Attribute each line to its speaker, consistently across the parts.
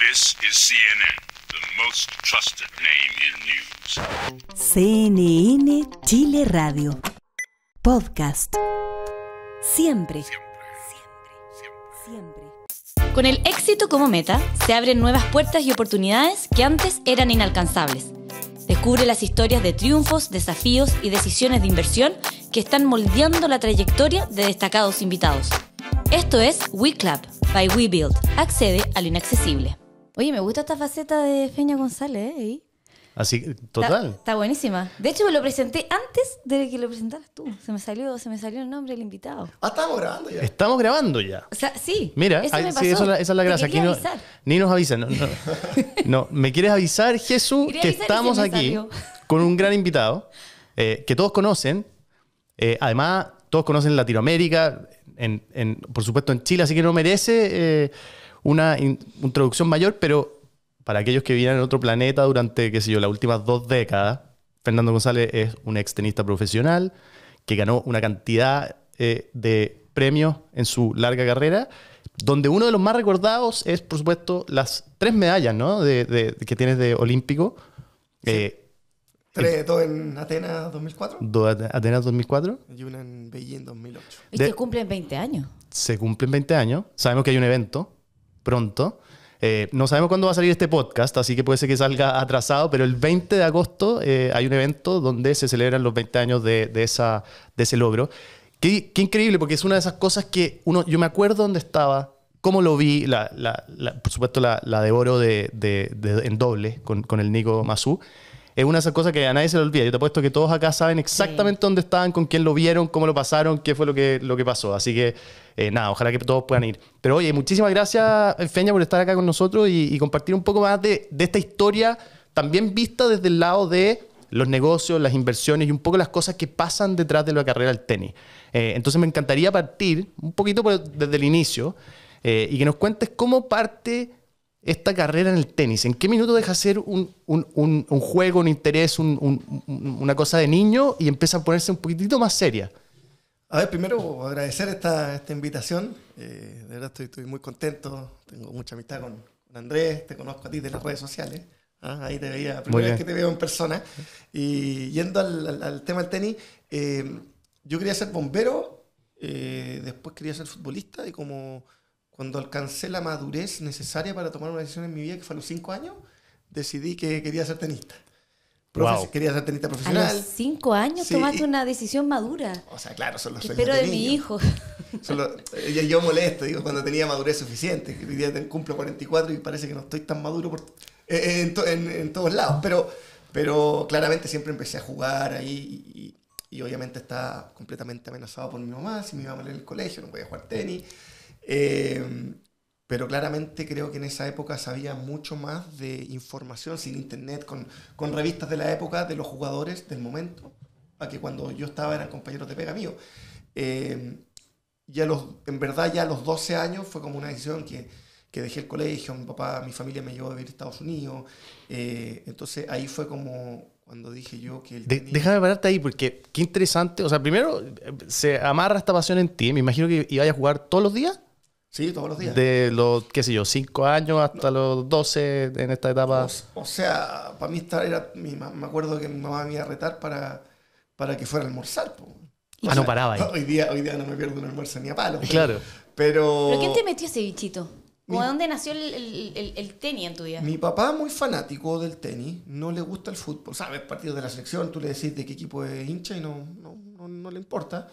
Speaker 1: This is CNN, the most trusted name
Speaker 2: in news. CNN Chile Radio. Podcast. Siempre. Siempre. Siempre. Con el éxito como meta, se abren nuevas puertas y oportunidades que antes eran inalcanzables. Descubre las historias de triunfos, desafíos y decisiones de inversión que están moldeando la trayectoria de destacados invitados. Esto es WeClub by WeBuild. Accede al inaccesible. Oye, me gusta esta faceta de Feña González, ¿eh? Así, total. Está, buenísima. De hecho, me lo presenté antes de que lo presentaras tú. Se me salió, se me salió el nombre del invitado. Ah, estamos grabando
Speaker 1: ya. Estamos grabando ya. O
Speaker 2: sea, sí. Mira, esa es la gracia. Aquí
Speaker 1: ni nos avisan. No, me quieres avisar, Jesús, que estamos aquí con un gran invitado eh, que todos conocen. Eh, además, todos conocen Latinoamérica, por supuesto en Chile, así que no merece. Eh, una introducción mayor, pero para aquellos que vivían en otro planeta durante, qué sé yo, las últimas dos décadas, Fernando González es un extenista profesional que ganó una cantidad eh, de premios en su larga carrera, donde uno de los más recordados es, por supuesto, las tres medallas ¿no? de, que tienes de olímpico. Eh,
Speaker 3: tres, dos en Atenas 2004.
Speaker 1: Dos en Atenas 2004.
Speaker 3: Y una en Beijing
Speaker 2: 2008. Y se cumplen 20 años.
Speaker 1: Se cumplen 20 años. Sabemos que hay un evento pronto. Eh, no sabemos cuándo va a salir este podcast, así que puede ser que salga atrasado, pero el 20 de agosto eh, hay un evento donde se celebran los 20 años de, esa, de ese logro. Qué, increíble, porque es una de esas cosas que uno, yo me acuerdo dónde estaba, cómo lo vi, por supuesto la, devoro de, de, en doble con, con el Nico Mazú es una de esas cosas que a nadie se le olvida. Yo te apuesto que todos acá saben exactamente dónde estaban, con quién lo vieron, cómo lo pasaron, qué fue lo que, lo que pasó. Así que eh, nada, ojalá que todos puedan ir. Pero oye, muchísimas gracias, eh, Feña, por estar acá con nosotros y, compartir un poco más de, esta historia, también vista desde el lado de los negocios, las inversiones y un poco las cosas que pasan detrás de la carrera del tenis. Eh, entonces me encantaría partir un poquito desde el inicio y que nos cuentes cómo parte esta carrera en el tenis? ¿En qué minuto deja ser un, un, un, juego, un interés, una cosa de niño y empieza a ponerse un poquitito más seria? A ver,
Speaker 3: primero agradecer esta, esta invitación. Eh, de verdad estoy, muy contento. Tengo mucha amistad con, Andrés, te conozco a ti de las redes sociales. ¿ah? ahí te veía, primera vez que te veo en persona. Y yendo al, tema del tenis, eh, yo quería ser bombero, eh, después quería ser futbolista y como cuando alcancé la madurez necesaria para tomar una decisión en mi vida, que fue a los cinco años, decidí que quería ser tenista. Quería ser tenista profesional. A los
Speaker 2: cinco años tomaste una decisión madura. O
Speaker 3: sea, claro, son los Espero de, de mi hijo. Solo, eh, yo, molesto, digo, cuando tenía madurez suficiente. Hoy día cumplo 44 y parece que no estoy tan maduro por, eh, eh, en, todos lados. Pero, pero claramente siempre empecé a jugar ahí y, obviamente estaba completamente amenazado por mi mamá. Si me iba mal en el colegio, no podía jugar tenis. Eh, pero claramente creo que en esa época sabía mucho más de información sin internet, con, con revistas de la época, de los jugadores del momento, a que cuando yo estaba eran compañeros de pega mío. Eh, ya los, en verdad ya a los 12 años fue como una decisión que, que dejé el colegio, mi papá, mi familia me llevó a vivir a Estados Unidos, eh, entonces ahí fue como cuando dije yo que... El de,
Speaker 1: Déjame pararte ahí porque qué interesante, o sea, primero se amarra esta pasión en ti, me imagino que iba a jugar todos los días.
Speaker 3: Sí, todos los días.
Speaker 1: De los, qué sé yo, 5 años hasta los 12 en esta etapa.
Speaker 3: O, sea, para mí estar era, mi, me acuerdo que mi mamá me iba a retar para, para que fuera a almorzar. ah, no paraba ahí. Hoy día, hoy día no me pierdo un almuerzo ni a palo. Claro. Pero... ¿Pero quién te
Speaker 2: metió ese bichito? de dónde nació el, tenis en tu vida? Mi
Speaker 3: papá, muy fanático del tenis, no le gusta el fútbol. Sabes, Partido de la selección, tú le decís de qué equipo es hincha y no, no, no le importa.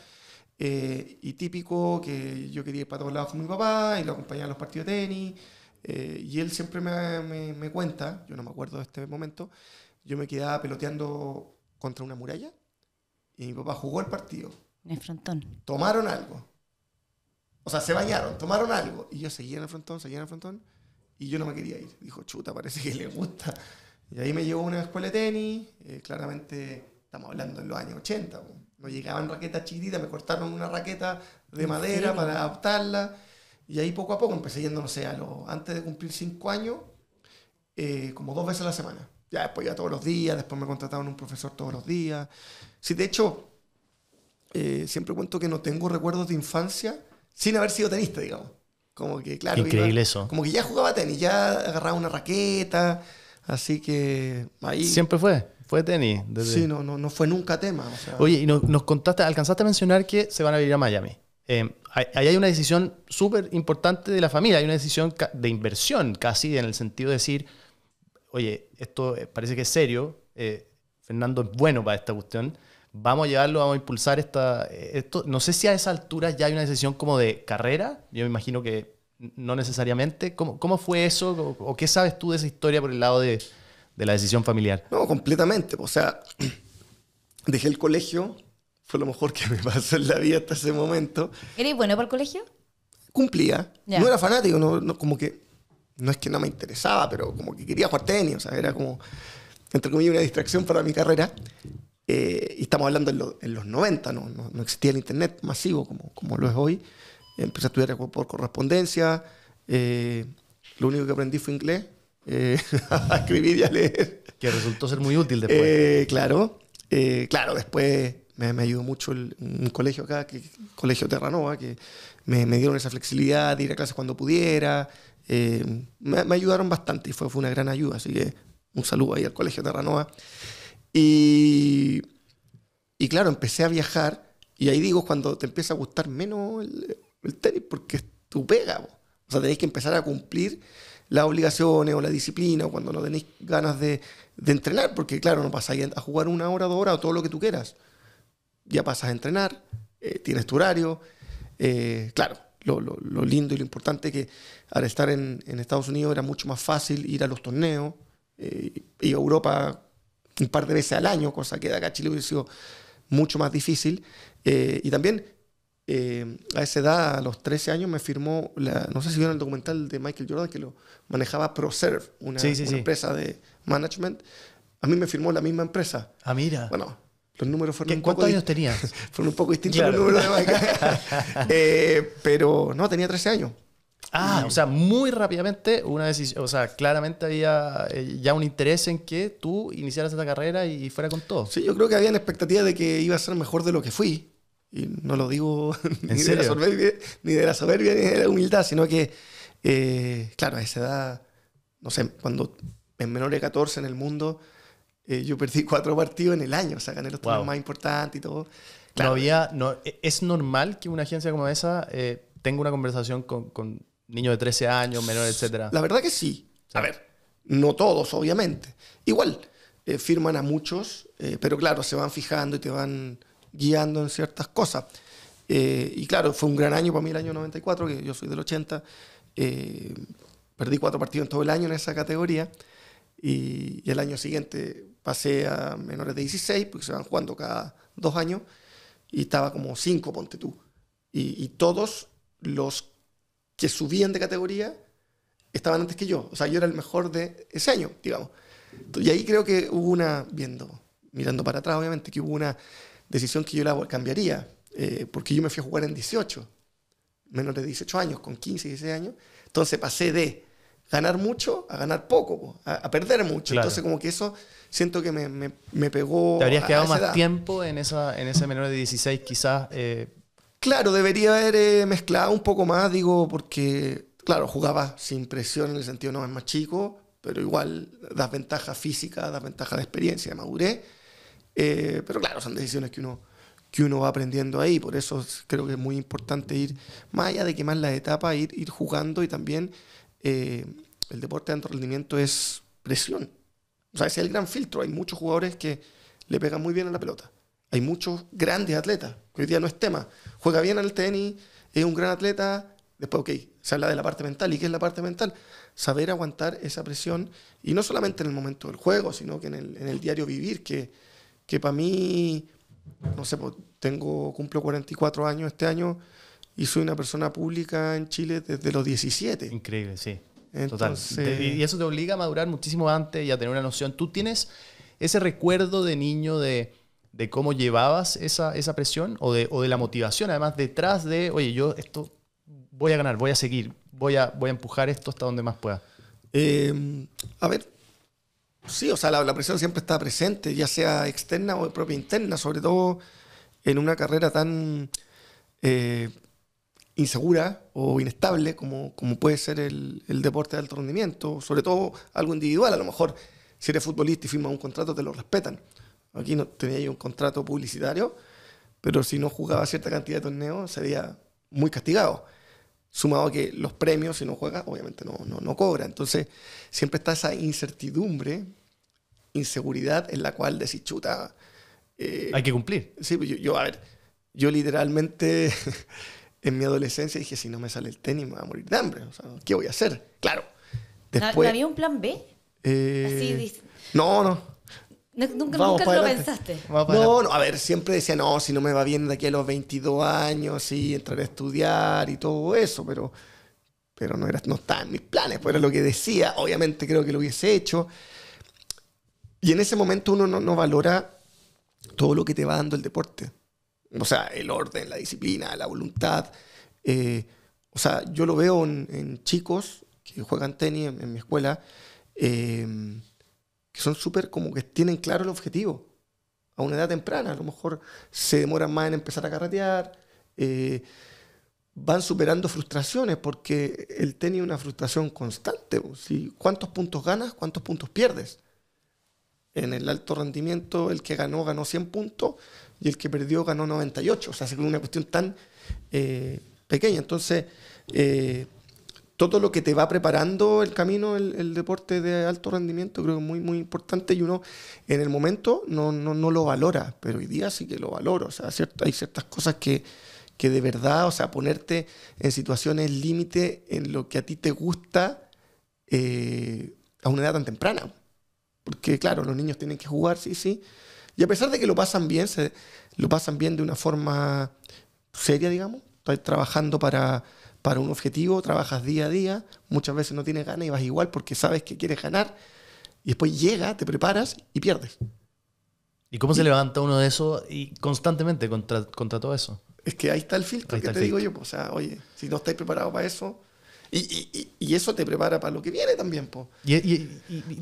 Speaker 3: Eh, y típico que yo quería ir para todos lados con mi papá y lo acompañaba a los partidos de tenis. Eh, y él siempre me, cuenta, yo no me acuerdo de este momento, yo me quedaba peloteando contra una muralla y mi papá jugó el partido.
Speaker 2: En el frontón.
Speaker 3: Tomaron algo. O sea, se bañaron, tomaron algo. Y yo seguía en el frontón, seguía en el frontón y yo no me quería ir. Dijo, chuta, parece que le gusta. Y ahí me llevó a una escuela de tenis, eh, claramente estamos hablando en los años 80 llegaban raquetas chiquititas, me cortaron una raqueta
Speaker 2: de madera para
Speaker 3: adaptarla. Y ahí poco a poco empecé yendo, no sé, antes de cumplir cinco años, eh, como dos veces a la semana. Ya después ya todos los días, después me contrataban un profesor todos los días. Sí, de hecho, eh, siempre cuento que no tengo recuerdos de infancia sin haber sido tenista, digamos. Como que, claro. Increíble eso. Como que ya jugaba tenis, ya agarraba una raqueta. Así que
Speaker 1: ahí. Siempre fue. Fue tenis. Sí, no,
Speaker 3: no, fue nunca tema. Oye,
Speaker 1: y nos, contaste, alcanzaste a mencionar que se van a vivir a Miami. Eh, ahí hay una decisión súper importante de la familia, hay una decisión de inversión casi, en el sentido de decir, oye, esto eh, parece que es serio, eh, Fernando es bueno para esta cuestión, vamos a llevarlo, vamos a impulsar esta... Esto. No sé si a esa altura ya hay una decisión como de carrera, yo me imagino que no necesariamente. ¿Cómo, cómo fue eso? ¿O qué sabes tú de esa historia por el lado de, de la decisión familiar. No, completamente. O sea, dejé el colegio, fue lo mejor que me pasó en la vida hasta ese
Speaker 3: momento.
Speaker 2: ¿Eres bueno para el colegio?
Speaker 3: Cumplía. No era fanático, no, como que. No es que no me interesaba, pero como que quería jugar tenis, o sea, era como, entre comillas, una distracción para mi carrera. Eh, y estamos hablando en, los 90, ¿no? No, no, existía el internet masivo como, como lo es hoy. Empecé a estudiar por correspondencia. Eh, lo único que aprendí fue inglés eh, a escribir y a leer. Que resultó ser muy útil después. Eh, claro, eh, claro, después me, ayudó mucho el, un colegio acá, que, Colegio Terranova, que me, dieron esa flexibilidad de ir a clases cuando pudiera. Me, ayudaron bastante y fue, fue una gran ayuda, así que un saludo ahí al Colegio Terranova. Y, y claro, empecé a viajar y ahí digo cuando te empieza a gustar menos el, tenis porque es tu pega. O sea, tenés que empezar a cumplir las obligaciones o la disciplina o cuando no tenéis ganas de, entrenar, porque claro, no pasa a jugar una hora, dos horas o todo lo que tú quieras. Ya pasas a entrenar, eh, tienes tu horario. Eh, claro, lo, lindo y lo importante que al estar en, Estados Unidos era mucho más fácil ir a los torneos y eh, a Europa un par de veces al año, cosa que acá acá Chile hubiese sido mucho más difícil. y también eh, a esa edad, a los 13 años, me firmó, no sé si vieron el documental de Michael Jordan, que lo manejaba ProServe, una, empresa de management. A mí me firmó la misma empresa. Ah, mira. Bueno, los números fueron un ¿Cuántos años tenías? fueron un poco distintos los números de eh, pero no, tenía 13 años.
Speaker 1: Ah, o sea, muy rápidamente una decisión, o sea, claramente había eh, ya un interés en que tú iniciaras esta carrera y, fuera con todo. Sí, yo creo que había la expectativa de que iba a ser mejor de lo que fui y no lo digo
Speaker 3: ni, de la soberbia, ni de la humildad, sino que, eh, claro, a esa edad, no sé, cuando en menor de 14 en el mundo, eh, yo perdí cuatro partidos en el año, o sea, gané los más importantes y todo.
Speaker 1: Claro. No no, e, es normal que una agencia como esa eh, tenga una conversación con, con, niños de 13 años, menores, etcétera. La verdad que
Speaker 3: sí. A ver, no todos, obviamente. Igual, firman a muchos, pero claro, se van fijando y te van guiando en ciertas cosas. Eh, y claro, fue un gran año para mí el año 94, que yo soy del 80. Eh, perdí cuatro partidos en todo el año en esa categoría. Y, el año siguiente pasé a menores de 16, porque se van jugando cada dos años. Y estaba como cinco, ponte tú. Y, y todos los que subían de categoría estaban antes que yo. O sea, yo era el mejor de ese año, digamos. Y ahí creo que hubo una, viendo, mirando para atrás, obviamente, que hubo una decisión que yo la cambiaría, eh, porque yo me fui a jugar en 18, menos de 18 años, con 15, 16 años. Entonces pasé de ganar mucho a ganar poco, a, perder mucho. Entonces como que eso siento que me, pegó. ¿Te habrías quedado más tiempo
Speaker 1: en, esa, en ese menor de 16 quizás? Eh?
Speaker 3: Claro, debería haber eh, mezclado un poco más, digo, porque, claro, jugaba sin presión en el sentido no es más chico, pero igual das ventaja física, das ventaja de experiencia, de eh, pero claro, son decisiones que uno, que uno va aprendiendo ahí, por eso creo que es muy importante ir, más allá de quemar la etapa, ir, ir jugando y también eh, el deporte de alto rendimiento es presión. O sea, es el gran filtro. Hay muchos jugadores que le pegan muy bien a la pelota. Hay muchos grandes atletas, que hoy día no es tema. Juega bien al tenis, es un gran atleta. Después, ok, se habla de la parte mental. ¿Y qué es la parte mental? Saber aguantar esa presión, y no solamente en el momento del juego, sino que en el, en el diario vivir, que, que para mí, no sé, tengo, cumplo 44 años este año y soy una persona pública en Chile desde los 17.
Speaker 1: Increíble, sí.
Speaker 3: Total. Y
Speaker 1: eso te obliga a madurar muchísimo antes y a tener una noción. ¿Tú tienes ese recuerdo de niño de, cómo llevabas esa, esa presión o de, o de, la motivación, además detrás de, oye, yo esto voy a ganar, voy a seguir, voy a, voy a empujar esto hasta donde más pueda? Eh, a ver, Sí, o sea, la, presión siempre está presente, ya
Speaker 3: sea externa o propia interna, sobre todo en una carrera tan eh, insegura o inestable como, puede ser el, deporte de alto rendimiento, sobre todo algo individual. A lo mejor, si eres futbolista y firmas un contrato, te lo respetan. Aquí no tenía yo un contrato publicitario, pero si no jugaba cierta cantidad de torneos, sería muy castigado sumado que los premios, si no juega, obviamente no, no, no cobra. Entonces, siempre está esa incertidumbre, inseguridad en la cual decís, chuta. Eh, Hay que cumplir. Sí, pues yo, yo, a ver, yo literalmente en mi adolescencia dije, si no me sale el tenis, me voy a morir de hambre. O sea, ¿qué voy a hacer? Claro. Después, ¿No, había un plan B? Eh, Así No, no.
Speaker 2: Nunca, nunca lo pensaste.
Speaker 3: No, no, a ver, siempre decía, no, si no me va bien de aquí a los 22 años, sí, entraré a estudiar y todo eso, pero, pero no, era, no estaba en mis planes, pues era lo que decía, obviamente creo que lo hubiese hecho. Y en ese momento uno no, valora todo lo que te va dando el deporte. O sea, el orden, la disciplina, la voluntad. Eh, o sea, yo lo veo en, chicos que juegan tenis en, mi escuela. Eh, que son súper como que tienen claro el objetivo a una edad temprana. A lo mejor se demoran más en empezar a carretear, eh, van superando frustraciones, porque él tenía una frustración constante. si ¿Cuántos puntos ganas? ¿Cuántos puntos pierdes? En el alto rendimiento, el que ganó ganó 100 puntos y el que perdió ganó 98. O sea, es una cuestión tan eh, pequeña. Entonces, eh, todo lo que te va preparando el camino, el, deporte de alto rendimiento, creo que es muy, muy importante y uno en el momento no, no, lo valora, pero hoy día sí que lo valoro. O sea, hay ciertas cosas que, de verdad, o sea, ponerte en situaciones límite en lo que a ti te gusta eh, a una edad tan temprana. Porque claro, los niños tienen que jugar, sí, sí. Y a pesar de que lo pasan bien, se, lo pasan bien de una forma seria, digamos. trabajando para para un objetivo, trabajas día a día, muchas veces no tienes ganas y vas
Speaker 1: igual porque sabes que quieres ganar y después
Speaker 3: llega, te preparas y pierdes.
Speaker 1: ¿Y cómo se levanta uno de eso y constantemente contra, contra todo eso?
Speaker 3: Es que ahí está el filtro que te digo yo, pues, o sea, oye, si no estáis preparados para eso, y, eso te prepara para lo que viene también.
Speaker 1: Y,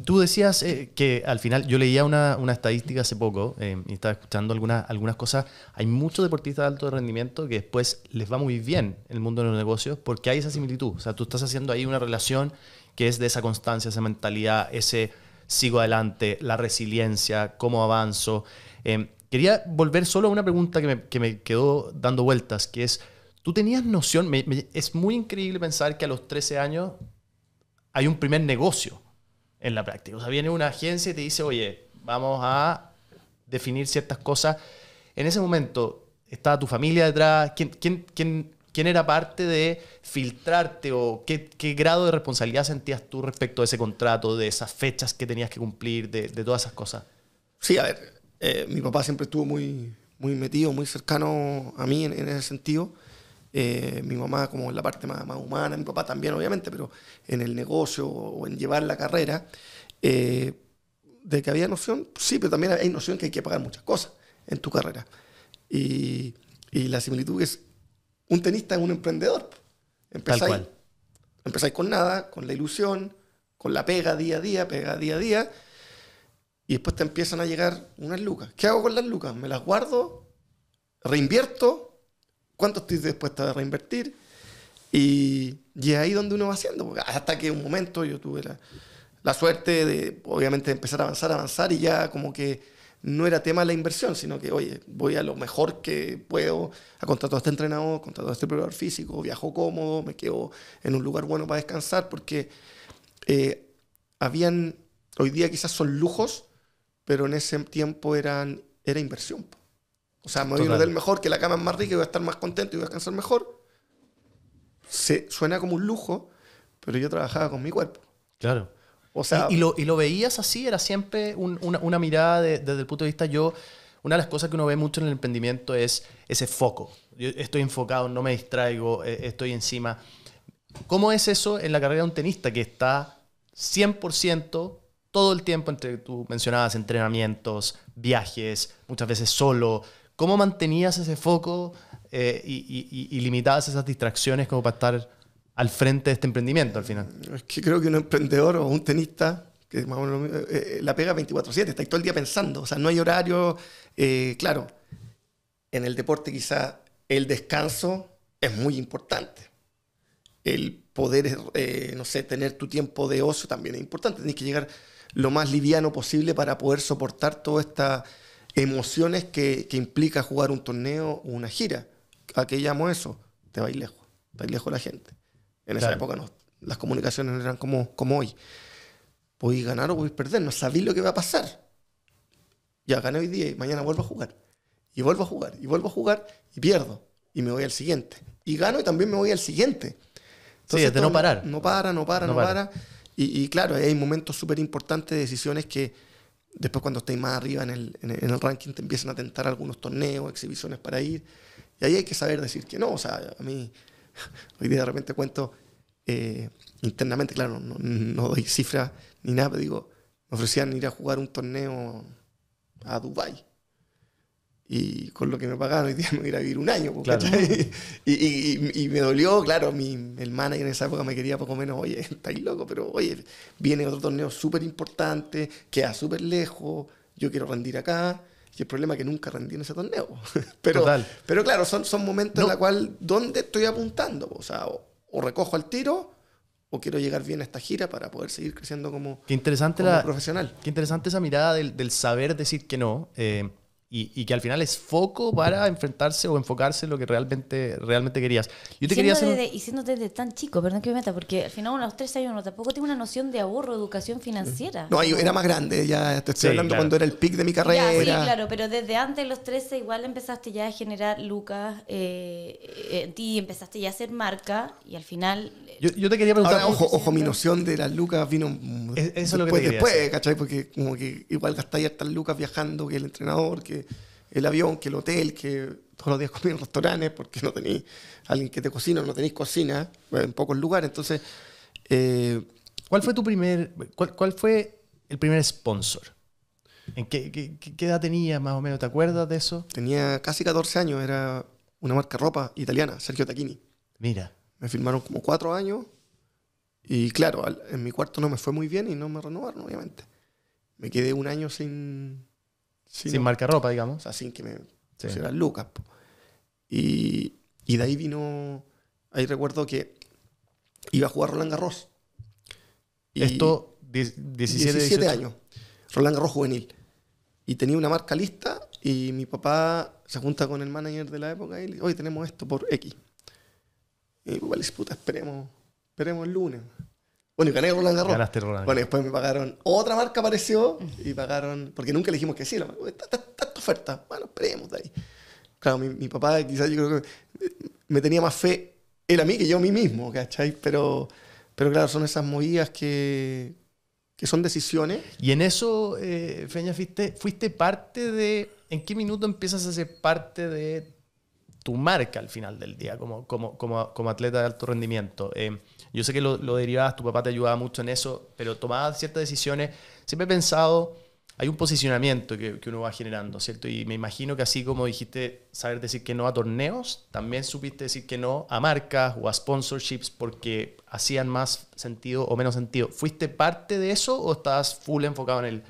Speaker 1: tú decías eh, que al final, yo leía una, estadística hace poco eh, y estaba escuchando algunas, cosas. Hay muchos deportistas de alto rendimiento que después les va muy bien en el mundo de los negocios porque hay esa similitud. O sea, tú estás haciendo ahí una relación que es de esa constancia, esa mentalidad, ese sigo adelante, la resiliencia, cómo avanzo. Eh, quería volver solo a una pregunta que que me quedó dando vueltas, que es ¿Tú tenías noción? es muy increíble pensar que a los 13 años hay un primer negocio en la práctica. O sea, viene una agencia y te dice, oye, vamos a definir ciertas cosas. En ese momento, ¿estaba tu familia detrás? ¿Quién, quién era parte de filtrarte o qué, grado de responsabilidad sentías tú respecto a ese contrato, de esas fechas que tenías que cumplir, de, todas esas cosas? Sí, a ver, eh, mi
Speaker 3: papá siempre estuvo muy, muy metido, muy cercano a mí en ese sentido. Eh, mi mamá como en la parte más, más, humana, mi papá también obviamente, pero en el negocio o en llevar la carrera, eh, de que había noción, sí, pero también hay noción que hay que pagar muchas cosas en tu carrera. Y, la similitud es, un tenista es un emprendedor. Empezáis, empezáis con nada, con la ilusión, con la pega día a día, pega día a día, y después te empiezan a llegar unas lucas. ¿Qué hago con las lucas? ¿Me las guardo? ¿Reinvierto? cuánto estoy dispuesta a reinvertir. Y, y, ahí donde uno va haciendo. Hasta que un momento yo tuve la, suerte de, obviamente, empezar a avanzar, avanzar y ya como que no era tema la inversión, sino que, oye, voy a lo mejor que puedo, a contratar a este entrenador, contratar a este preparador físico, viajo cómodo, me quedo en un lugar bueno para descansar, porque eh, habían, hoy día quizás son lujos, pero en ese tiempo eran, era inversión. O sea, me voy a un mejor, que la cama es más rica y voy a estar más contento y voy a descansar mejor. Se, suena como un lujo, pero yo trabajaba con mi cuerpo.
Speaker 1: Claro. O sea, ¿Y, lo, veías así? ¿Era siempre una, mirada desde el punto de vista yo? Una de las cosas que uno ve mucho en el emprendimiento es ese foco. Yo estoy enfocado, no me distraigo, e, estoy encima. ¿Cómo es eso en la carrera de un tenista que está 100% todo el tiempo entre, tú mencionabas entrenamientos, viajes, muchas veces solo, ¿Cómo mantenías ese foco eh, y, limitabas esas distracciones como para estar al frente de este emprendimiento al final? Es que creo que un
Speaker 3: emprendedor o un tenista, que más o menos, eh, eh, la pega 24/7, está ahí todo el día pensando, o sea, no hay horario, claro. En el deporte quizá el descanso es muy importante. El poder, no sé, tener tu tiempo de ocio también es importante. Tienes que llegar lo más liviano posible para poder soportar toda esta emociones que, que, implica jugar un torneo o una gira. ¿A qué llamo eso? Te vais lejos, te lejos la gente. En esa época no, las comunicaciones no eran como, como hoy. Podéis ganar o podéis perder, no sabéis lo que va a pasar. Ya gané hoy día y mañana vuelvo a jugar. Y vuelvo a jugar, y vuelvo a jugar, y pierdo. Y me voy al siguiente. Y gano y también me voy al siguiente. Entonces, sí, de no parar. No para, no para, no, para. Y, claro, hay momentos súper importantes, decisiones que, Después cuando estáis más arriba en el, ranking te empiezan a tentar algunos torneos, exhibiciones para ir. Y ahí hay que saber decir que no. O sea, a mí hoy día de repente cuento eh, internamente, claro, no, doy cifras ni nada, pero digo, me ofrecían ir a jugar un torneo a Dubái y con lo que me pagaron hoy día me iba a vivir un año. Pues, y, me dolió, claro, mi, el manager en esa época me quería poco menos, oye, estáis loco, pero oye, viene otro torneo súper importante, queda súper lejos, yo quiero rendir acá. Y el problema es que nunca rendí en ese torneo. pero, Total. pero claro, son, son momentos en la cual, ¿dónde estoy apuntando? O sea, o, recojo al tiro o quiero llegar bien a esta gira para poder seguir creciendo como,
Speaker 1: qué interesante la, profesional. Qué interesante esa mirada del, saber decir que no. Eh, y, que al final es foco para enfrentarse o enfocarse en lo que realmente, realmente querías. Yo te quería
Speaker 2: y siendo tan chico, perdón que me meta, porque al final a los 13 años tampoco tiene una noción de ahorro, educación financiera. No, era más grande, ya te estoy hablando cuando era el
Speaker 3: pic de mi carrera. sí, claro,
Speaker 2: pero desde antes los 13 igual empezaste ya a generar lucas eh, en ti, empezaste ya a hacer marca y al final...
Speaker 3: Eh, yo, te quería preguntar... ojo, mi noción de las lucas vino después, ¿cachai? Porque como que igual ya tantas lucas viajando, que el entrenador, que el avión, que el hotel, que todos los días comí en restaurantes porque no tenéis alguien que te cocina, no tenéis cocina en pocos lugares. Entonces, eh, ¿cuál fue
Speaker 1: tu primer, cuál, fue el primer sponsor? ¿En qué, edad tenía más o menos? ¿Te acuerdas de eso? Tenía casi 14 años, era una marca ropa italiana,
Speaker 3: Sergio Tacchini. Mira. Me firmaron como 4 años y claro, en mi cuarto no me fue muy bien y no me renovaron, obviamente. Me quedé un año sin, sin marca ropa, digamos. O sea, sin que me sí. lucas. Y, de ahí vino. Ahí recuerdo que iba a jugar Roland Garros.
Speaker 2: Y Esto, 17, 17 años.
Speaker 3: Roland Garros juvenil. Y tenía una marca lista y mi papá se junta con el manager de la época y le dice, hoy tenemos esto por X. Y igual puta, esperemos, esperemos el lunes. Bueno, y gané Roland Garros. Bueno, después me pagaron. Otra marca apareció y pagaron. Porque nunca le dijimos que sí. Tanta oferta. Bueno, esperemos de ahí. Claro, mi, papá quizás yo creo que eh, me tenía más fe él a mí que yo a mí mismo, ¿cachai? Pero, pero claro, son esas movidas que,
Speaker 1: que son decisiones. Y en eso, eh, Feña, fuiste, fuiste parte de. ¿En qué minuto empiezas a ser parte de tu marca al final del día como, como, como, atleta de alto rendimiento? Eh, yo sé que lo, lo derivabas, tu papá te ayudaba mucho en eso, pero tomabas ciertas decisiones. Siempre he pensado, hay un posicionamiento que, uno va generando, ¿cierto? Y me imagino que así como dijiste saber decir que no a torneos, también supiste decir que no a marcas o a sponsorships porque hacían más sentido o menos sentido. ¿Fuiste parte de eso o estabas full enfocado en el,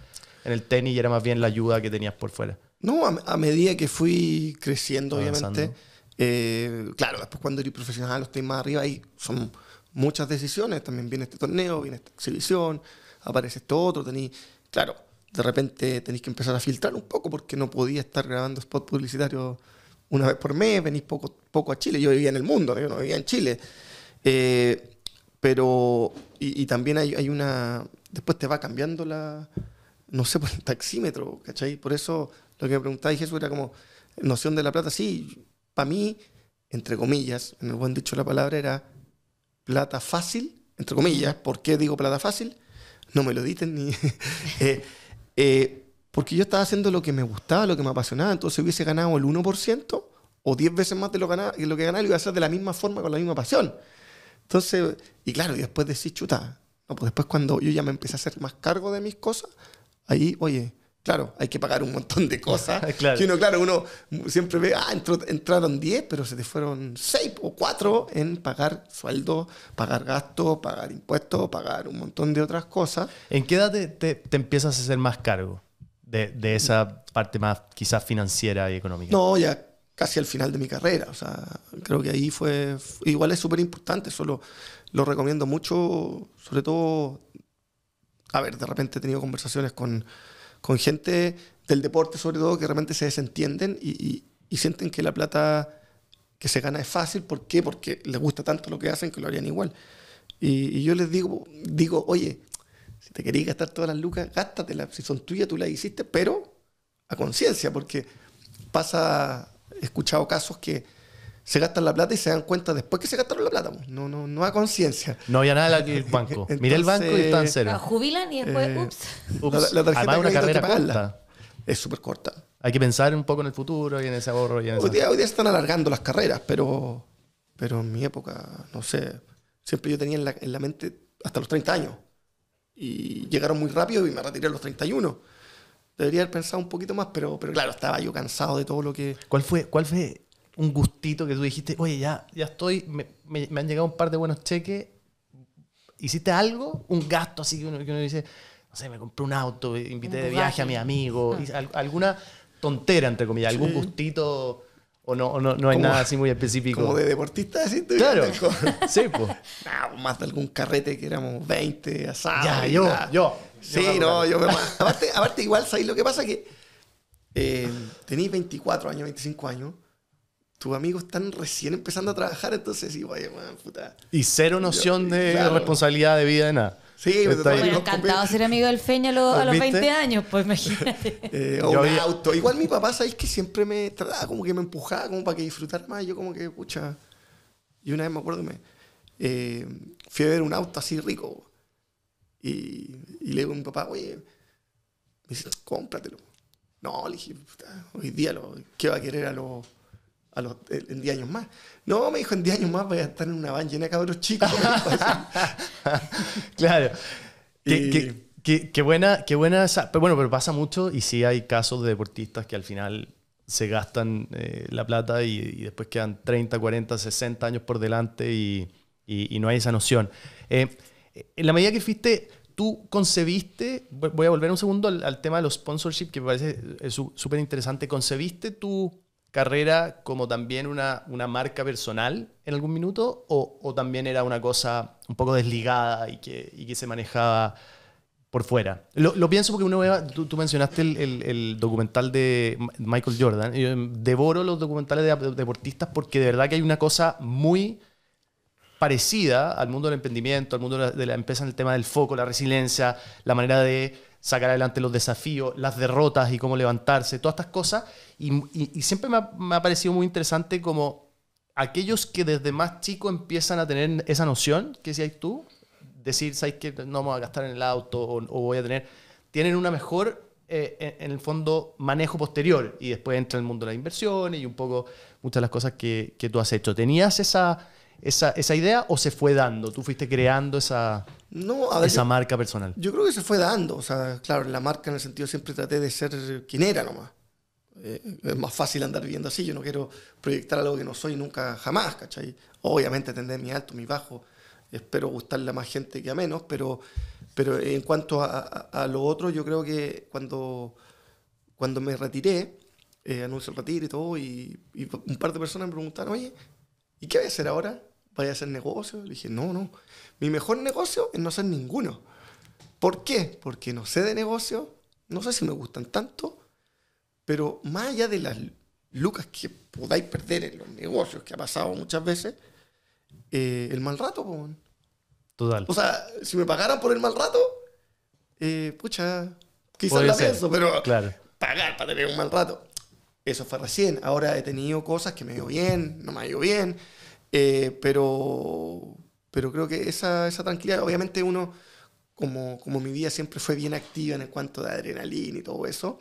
Speaker 1: en el tenis y era más bien la ayuda que tenías por fuera?
Speaker 3: No, a, medida que fui creciendo, obviamente. Eh, claro, después cuando eres profesional, los más arriba ahí son muchas decisiones. También viene este torneo, viene esta exhibición, aparece esto otro, tenéis, claro, de repente tenéis que empezar a filtrar un poco porque no podía estar grabando spot publicitario una vez por mes, venís poco, poco a Chile, yo vivía en el mundo, yo no vivía en Chile. Eh, pero, y, también hay, una, después te va cambiando la, no sé, por el taxímetro, ¿cachai? Por eso lo que me preguntáis Jesús era como, noción de la plata, sí, para mí, entre comillas, en el buen dicho la palabra era plata fácil, entre comillas, ¿por qué digo plata fácil? No me lo editen ni... Eh, eh, porque yo estaba haciendo lo que me gustaba, lo que me apasionaba, entonces hubiese ganado el 1% o 10 veces más de lo, ganaba, lo que ganaba y lo iba a hacer de la misma forma, con la misma pasión. Entonces, y claro, y después decís, chuta, no, pues después cuando yo ya me empecé a hacer más cargo de mis cosas, ahí, oye, Claro, hay que pagar un montón de cosas. claro. uno, claro, uno siempre ve, ah, entraron 10, pero se te fueron 6 o 4 en pagar sueldo, pagar gastos, pagar impuestos, pagar un montón de
Speaker 1: otras cosas. ¿En qué edad te, te, empiezas a hacer más cargo de, de, esa parte más quizás financiera y económica?
Speaker 3: No, ya casi al final de mi carrera. O sea, creo que ahí fue, igual es súper importante, solo lo recomiendo mucho, sobre todo, a ver, de repente he tenido conversaciones con con gente del deporte sobre todo que realmente se desentienden y, sienten que la plata que se gana es fácil. ¿Por qué? Porque les gusta tanto lo que hacen que lo harían igual. Y, yo les digo, digo, oye, si te querías gastar todas las lucas, gástatelas. Si son tuyas, tú las hiciste, pero a conciencia, porque pasa, he escuchado casos que se gastan la plata y se dan cuenta después que se gastaron la plata. No, no, no a conciencia.
Speaker 1: No había nada en el banco. Mira el banco y estaban cero. jubilan y después, eh, ups. La, de una carrera corta. Es súper corta. Hay que pensar un poco en el futuro y en ese ahorro. hoy, día, hoy día
Speaker 3: están alargando las
Speaker 1: carreras, pero,
Speaker 3: pero en mi época, no sé, siempre yo tenía en la, mente hasta los 30 años. Y llegaron muy rápido y me retiré a los 31 debería haber pensado un poquito más, pero, pero
Speaker 1: claro, estaba yo cansado de todo lo que... ¿Cuál fue, cuál fue un gustito que tú dijiste, oye, ya, ya estoy, me, han llegado un par de buenos cheques, hiciste algo, un gasto así que uno, que dice, no sé, me compré un auto, invité de viaje a mi amigo, ah. alguna tontera, entre comillas, algún gustito. ¿O no, no, no hay nada así muy específico? Como de deportista, Claro, sí, pues. no, ah, más de algún carrete que éramos 20, asado.
Speaker 3: Ya, yo, yo. Sí, no, yo me... aparte, aparte, igual, ¿sabes lo que pasa? Que eh, tenéis 24 años, 25 años, tus amigos están recién empezando a trabajar, entonces sí, vaya,
Speaker 1: puta. Y cero noción de responsabilidad de vida de nada. Sí, me
Speaker 2: encantaba ser amigo del Feña a los, 20 años, pues imagínate.
Speaker 1: Eh, o un auto.
Speaker 3: Igual mi papá, ¿sabes? que siempre me trataba como que me empujaba como para que disfrutar más? Yo como que, pucha. Y una vez me acuerdo, me, eh, fui a ver un auto así rico. Y, le digo a mi papá, oye, me dice, cómpratelo. No, le dije, puta, hoy día, lo, ¿qué va a querer a los eh, en 10 años más. No, me dijo, en 10 años más voy a estar en una van llena de cabros chicos.
Speaker 1: claro. Qué, buena, qué buena Pero bueno, pero pasa mucho y sí hay casos de deportistas que al final se gastan eh, la plata y, después quedan 30, 40, 60 años por delante y, no hay esa noción. Eh, en la medida que fuiste, tú concebiste, voy a volver un segundo al, tema de los sponsorship que me parece súper interesante, concebiste tú carrera como también una, una marca personal en algún minuto o, también era una cosa un poco desligada y que, se manejaba por fuera? Lo, pienso porque uno tú, mencionaste el, documental de Michael Jordan, devoro los documentales de, deportistas porque de verdad que hay una cosa muy parecida al mundo del emprendimiento, al mundo de la empresa en el tema del foco, la resiliencia, la manera de sacar adelante los desafíos, las derrotas y cómo levantarse, todas estas cosas. Y, siempre me ha, parecido muy interesante como aquellos que desde más chico empiezan a tener esa noción que si hay tú, decir, ¿sabes que No vamos a gastar en el auto o, voy a tener, tienen una mejor eh, en el fondo manejo posterior y después entra el mundo de las inversiones y un poco muchas de las cosas que, tú has hecho. ¿Tenías esa, esa, idea o se fue dando? ¿Tú fuiste creando esa... No, esa marca personal.
Speaker 3: Yo creo que se fue dando. O sea, claro, la marca en el sentido siempre traté de ser quien era nomás. Eh, es más fácil andar viviendo así. Yo no quiero proyectar algo que no soy nunca jamás, ¿cachai? Obviamente tendré mi alto, mi bajo. Espero gustarle a más gente que a menos, pero, pero en cuanto a, lo otro, yo creo que cuando, cuando me retiré, eh, anuncio el retiro y todo, y, un par de personas me preguntaron, oye, ¿y qué voy a hacer ahora? ¿Vaya a hacer negocio? Le dije, no, no. Mi mejor negocio es no hacer ninguno. ¿Por qué? Porque no sé de negocio, no sé si me gustan tanto, pero más allá de las lucas que podáis perder en los negocios, que ha pasado muchas veces, eh, el mal rato, Total. O sea, si me pagaran por el mal rato, eh, pucha, quizás la pienso, pero pagar para tener un mal rato. Eso fue recién. Ahora he tenido cosas que me dio bien, no me ha ido bien, eh, pero pero creo que esa, esa tranquilidad, obviamente uno, como, como mi vida siempre fue bien activa en el cuanto de adrenalina y todo eso,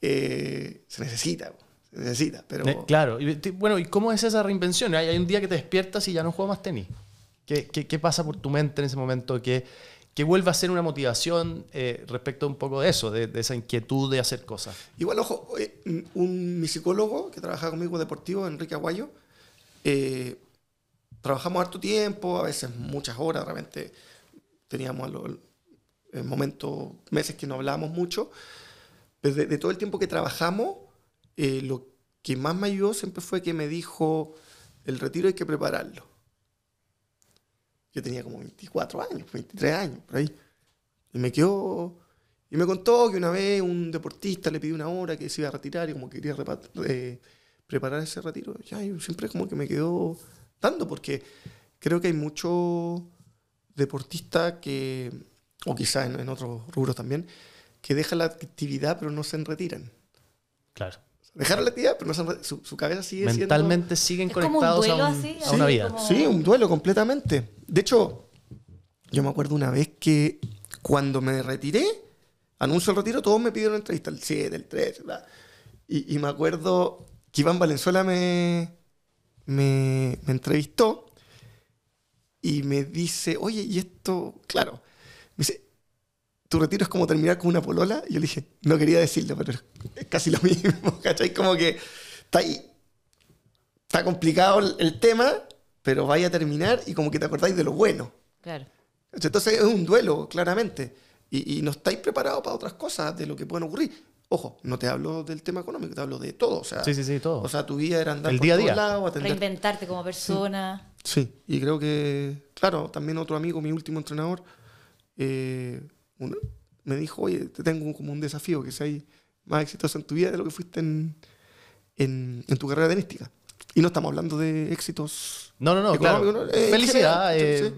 Speaker 3: eh,
Speaker 1: se necesita. Se necesita, pero... Eh, claro. Y, bueno, ¿y cómo es esa reinvención? Hay, un día que te despiertas y ya no juegas más tenis. ¿Qué, qué, pasa por tu mente en ese momento? ¿Qué, que vuelva a ser una motivación eh, respecto a un poco de eso, de, esa inquietud de hacer cosas. Igual, ojo,
Speaker 3: un, mi psicólogo que trabaja conmigo deportivo, Enrique Aguayo, trabajamos harto tiempo, a veces muchas horas, realmente teníamos momentos, meses que no hablábamos mucho, pero de, todo el tiempo que trabajamos, eh, lo que más me ayudó siempre fue que me dijo, el retiro hay que prepararlo. Yo tenía como 24 años, 23 años, por ahí. Y me quedó... Y me contó que una vez un deportista le pidió una hora que se iba a retirar y como quería eh, preparar ese retiro. Ya, yo siempre como que me quedó porque creo que hay muchos deportistas que, o quizás en, otros rubros también, que dejan la actividad pero no se retiran. Claro. Dejaron la actividad, pero no se su, su, cabeza sigue Mentalmente siguen conectados a, una vida. Sí, un duelo completamente. De hecho, yo me acuerdo una vez que cuando me retiré, anuncio el retiro, todos me pidieron entrevista, el 7, el 3, y, y, me acuerdo que Iván Valenzuela me, me, entrevistó y me dice, oye, y esto, claro, me dice, tu retiro es como terminar con una polola. Y yo le dije, no quería decirlo, pero es casi lo mismo, ¿cachai? Como que está está complicado el tema, pero vaya a terminar y como que te acordáis de lo bueno. Claro. Entonces es un duelo, claramente. Y, no estáis preparados para otras cosas de lo que pueden ocurrir. Ojo, no te hablo del tema económico, te hablo de todo. O sea, sí, sí, sí, todo. O sea, tu vida era andar por día a
Speaker 2: Reinventarte como persona.
Speaker 3: Sí, y creo que, claro, también otro amigo, mi último entrenador, eh, me dijo, oye, te tengo como un desafío, que si hay más exitoso en tu vida de lo que fuiste en, tu carrera tenística. Y no estamos hablando de éxitos. No, no, no, eh, Felicidad, eh,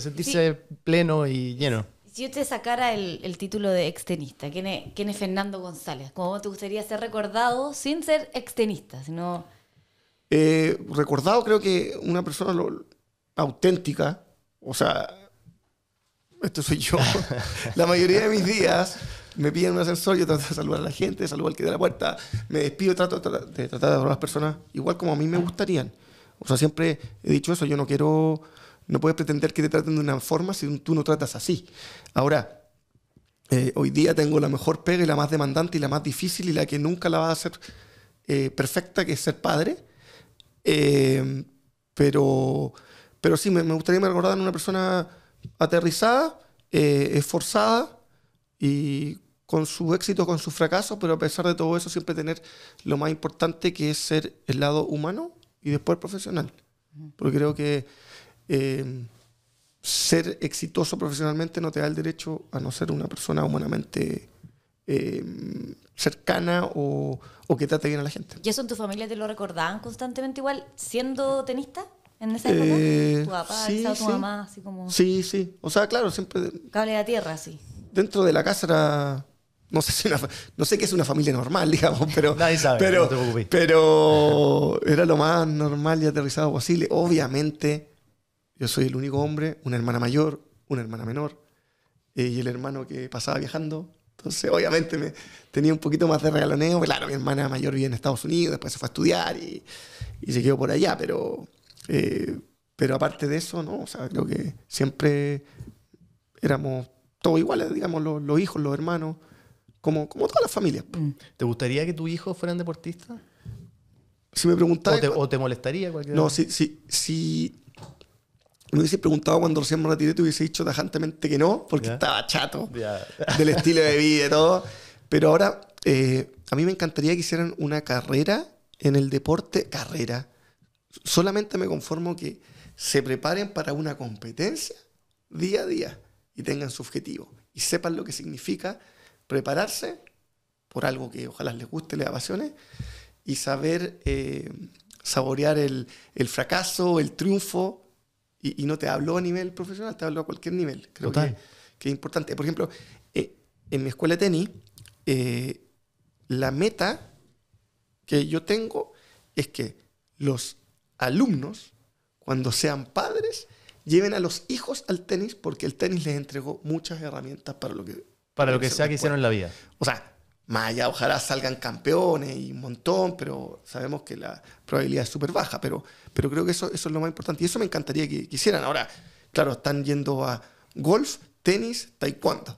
Speaker 1: sentirse pleno y lleno
Speaker 2: si yo te sacara el, título de extenista, ¿quién es, Fernando González? ¿Cómo te gustaría ser recordado sin ser extenista? Sino...
Speaker 3: Eh, recordado creo que una persona auténtica, o sea, esto soy yo. la mayoría de mis días me piden un ascensor, yo trato de saludar a la gente, saludo al que de la puerta, me despido, trato de tratar de a las personas igual como a mí me gustarían. O sea, siempre he dicho eso, yo no quiero no puedes pretender que te traten de una forma si tú no tratas así. Ahora, eh, hoy día tengo la mejor pega y la más demandante y la más difícil y la que nunca la va a ser eh, perfecta, que es ser padre. Eh, pero, pero sí, me, gustaría recordar una persona aterrizada, esforzada y con su éxito, con su fracaso, pero a pesar de todo eso siempre tener lo más importante que es ser el lado humano y después profesional. Porque creo que Em, ser exitoso profesionalmente no te da el derecho a no ser una persona humanamente em, cercana o, que trate bien a la gente.
Speaker 2: ¿Y eso en tu familia te lo recordaban constantemente igual, siendo tenista? ¿En esa eh, época? tu papá, sí, tu sí. mamá, así como...
Speaker 3: Sí, sí. O sea, claro, siempre...
Speaker 2: Cable de tierra, sí.
Speaker 3: Dentro de la casa era... No sé, no sé qué es una familia normal, digamos, pero... Nadie sabe, pero era lo más normal y aterrizado posible. Obviamente yo soy el único hombre, una hermana mayor, una hermana menor, eh, y el hermano que pasaba viajando. Entonces, obviamente, me tenía un poquito más de regaloneo. claro, mi hermana mayor vive en Estados Unidos, después se fue a estudiar y, se quedó por allá. Pero, eh, pero aparte de eso, no, o sea, creo que siempre éramos todos iguales, digamos, los, hijos, los hermanos, como, como todas las familias. Mm. ¿Te gustaría que tus hijos fueran
Speaker 1: deportistas? Si me preguntas. O, te, molestaría cualquier
Speaker 3: No, sí, sí. si, me hubiese preguntado cuando recién me retiré, te hubiese dicho tajantemente que no, porque estaba chato del estilo de vida y todo. Pero ahora, eh, a mí me encantaría que hicieran una carrera en el deporte, carrera. Solamente me conformo que se preparen para una competencia día a día y tengan su objetivo y sepan lo que significa prepararse por algo que ojalá les guste, les apasione y saber eh, saborear el, el fracaso, el triunfo, y, no te hablo a nivel profesional, te hablo a cualquier nivel. Creo Que,
Speaker 1: es
Speaker 3: importante. Por ejemplo, eh, en mi escuela de tenis, eh, la meta que yo tengo es que los alumnos, cuando sean padres, lleven a los hijos al tenis porque el tenis les entregó muchas herramientas para lo que... Para lo que sea que hicieron en la vida. O sea, más allá, ojalá salgan campeones y un montón, pero sabemos que la probabilidad es súper baja. Pero, pero creo que eso, eso es lo más importante. Y eso me encantaría que, quisieran. Ahora, claro, están yendo a golf, tenis, taekwondo.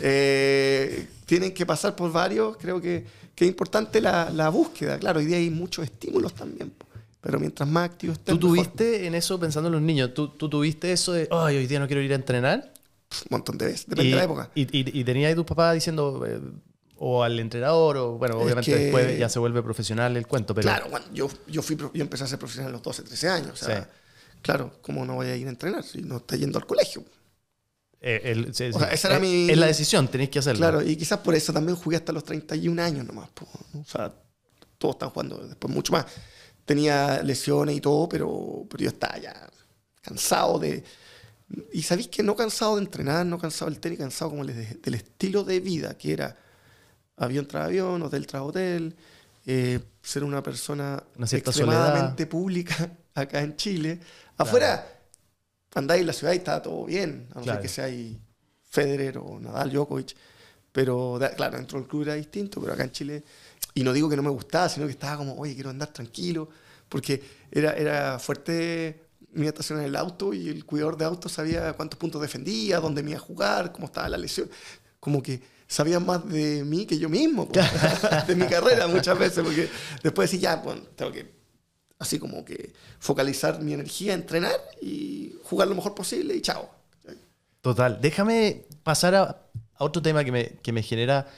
Speaker 3: Eh, tienen que pasar por varios. Creo que, que es importante la, búsqueda. Claro, hoy día hay muchos estímulos también. Pero mientras más activo estén. ¿Tú
Speaker 1: tuviste en eso, pensando en los niños, ¿tú, tuviste eso de, ay, hoy día no quiero ir a entrenar? Un montón de veces, depende de la época. Y, y, tenía ahí tus papás diciendo, eh, o al entrenador, o bueno, obviamente después ya se vuelve profesional el cuento, pero... Claro,
Speaker 3: yo, yo, fui, yo empecé a ser profesional a los 12, 13 años, claro, ¿cómo no voy a ir a entrenar si no está yendo al colegio?
Speaker 1: Eh, esa era es, eh,
Speaker 3: mi... Es la decisión, tenéis que hacerlo. Claro, y quizás por eso también jugué hasta los 31 años nomás, o sea, todos están jugando después mucho más. Tenía lesiones y todo, pero, pero yo estaba ya cansado de... Y sabéis que no cansado de entrenar, no cansado del tenis, cansado como les del estilo de vida que era avión tras avión, hotel tras hotel, eh, ser una persona extremadamente pública acá en Chile. Afuera, andáis en la ciudad y está todo bien, a no ser que Federer o Nadal, Djokovic. Pero claro, dentro del club era distinto, pero acá en Chile, y no digo que no me gustaba, sino que estaba como, oye, quiero andar tranquilo, porque era, era fuerte mi estación en el auto y el cuidador de auto sabía cuántos puntos defendía, dónde me iba a jugar, cómo estaba la lesión. Como que sabía más de mí que yo mismo, de mi carrera muchas veces, porque después sí ya, pues, tengo que, así como que focalizar mi energía, entrenar y jugar lo mejor posible y chao.
Speaker 1: Total, déjame pasar a, otro tema que me, genera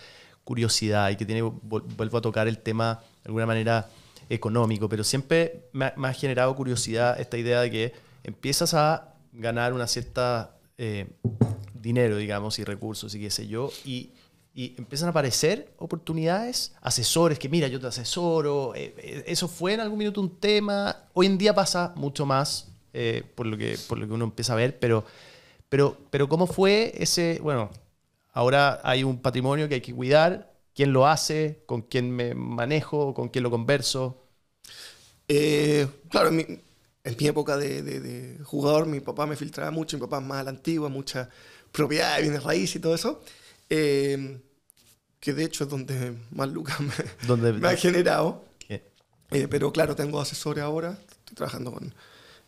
Speaker 1: curiosidad y que tiene, vuelvo a tocar el tema de alguna manera económico, pero siempre me ha, generado curiosidad esta idea de que empiezas a ganar una cierta eh, dinero, digamos, y recursos y qué sé yo, y y empiezan a aparecer oportunidades, asesores, que mira, yo te asesoro, eh, eh, eso fue en algún minuto un tema, hoy en día pasa mucho más, eh, por, lo que, lo que uno empieza a ver, pero, pero, pero ¿cómo fue ese, bueno, ahora hay un patrimonio que hay que cuidar, quién lo hace, con quién me manejo, con quién lo converso?
Speaker 3: claro, en mi, época de, jugador mi papá me filtraba mucho, mi papá es más a la antigua, mucha propiedad bienes raíces y todo eso. Em, que de hecho es donde más lucas
Speaker 1: me, ha
Speaker 3: generado.
Speaker 1: Eh,
Speaker 3: pero claro, tengo asesores ahora, estoy trabajando con,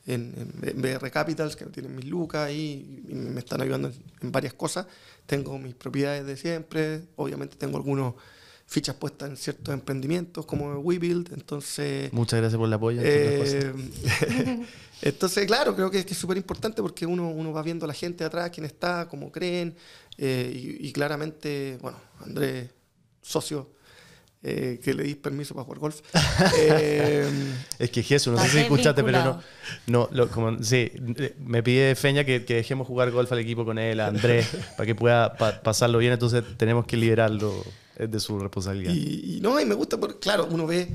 Speaker 3: en, BR Capitals, que tienen mis lucas y, y me están ayudando en, en, varias cosas. Tengo mis propiedades de siempre, obviamente tengo algunos fichas puestas en ciertos emprendimientos como WeBuild. Entonces. Muchas gracias por el apoyo. Eh, entonces, claro, creo que, es súper importante porque uno, uno va viendo a la gente atrás, quién está, cómo creen. Eh, y, claramente, bueno, Andrés, socio. Eh, que le di permiso para jugar golf. es que Jesús, no sé si escuchaste, pero
Speaker 1: no. como, sí, me pide Feña que, dejemos jugar golf al equipo con él, a Andrés, para que pueda pasarlo bien, entonces tenemos que liberarlo. Es de su responsabilidad.
Speaker 3: Y, no, y me gusta porque, claro, uno ve,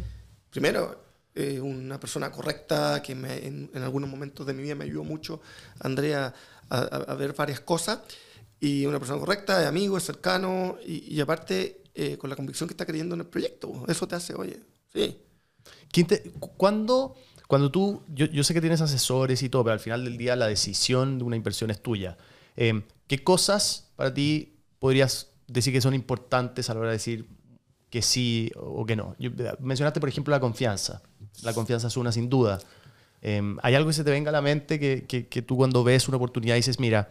Speaker 3: primero, eh, una persona correcta que en, algunos momentos de mi vida me ayudó mucho, Andrea, a, a, ver varias cosas. Y una persona correcta, de amigo, cercano, y, aparte eh, con la convicción que está creyendo en el proyecto. Eso te hace, oye,
Speaker 1: sí. ¿Cuándo, cuando tú, yo, yo, sé que tienes asesores y todo, pero al final del día la decisión de una inversión es tuya. Em, ¿Qué cosas para ti podrías decir que son importantes a la hora de decir que sí o que no? mencionaste, por ejemplo, la confianza. La confianza es una, sin duda. Em, ¿Hay algo que se te venga a la mente que, que, tú cuando ves una oportunidad dices, mira,